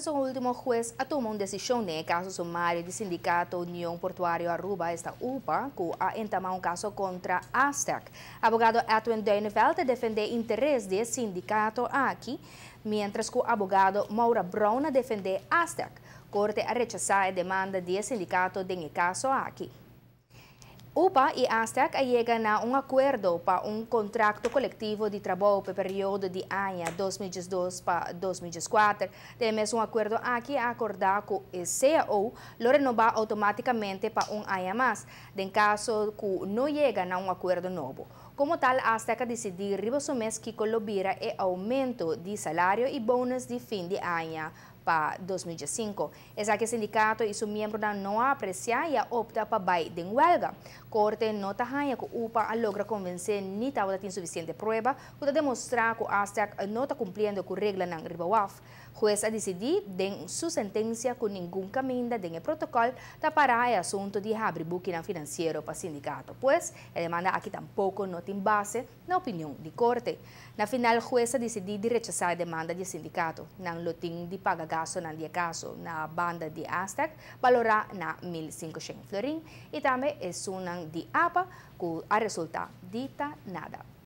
su último juez, tomó una decisión en el caso sumario del sindicato Unión Portuario Aruba, esta UPA, que ha entamado un caso contra ASTEC. Abogado Edwin Deinfeld defiende interés del sindicato aquí, mientras que abogado Maura Brown defiende ASTEC. Corte ha rechazado la demanda del sindicato en el caso aquí. UPA e ASTEC chegam a um acordo para um contrato coletivo de trabalho para o período de año 2012 para 2014. Temos um acordo aqui acordado com o CAO, lo renova automaticamente para um ano mais, em caso que não lleguen a um acordo novo. Como tal, hasta Azteca decidir mes que colabora e aumento de salario y bonos de fin de año para 2005. Esa que el sindicato y su miembro no aprecia y opta para ir de huelga. Corte no tajaya que UPA logra convencer ni tauda tiene suficiente prueba para demostrar que ASTEC no está cumpliendo con regla en RIBAWAF. Juez ha decidido den su sentencia con ningún camino en el protocolo para el asunto de abrir buquina financiero para el sindicato, pues la demanda aquí tampoco no em base na opinião de corte. Na final, juíza decidiu de rechazar a demanda de sindicato na lotim de pagagaso na dia caso na banda de Aztec, valorá na 1.500 florim, e também é sunang de APA, que a resulta dita nada.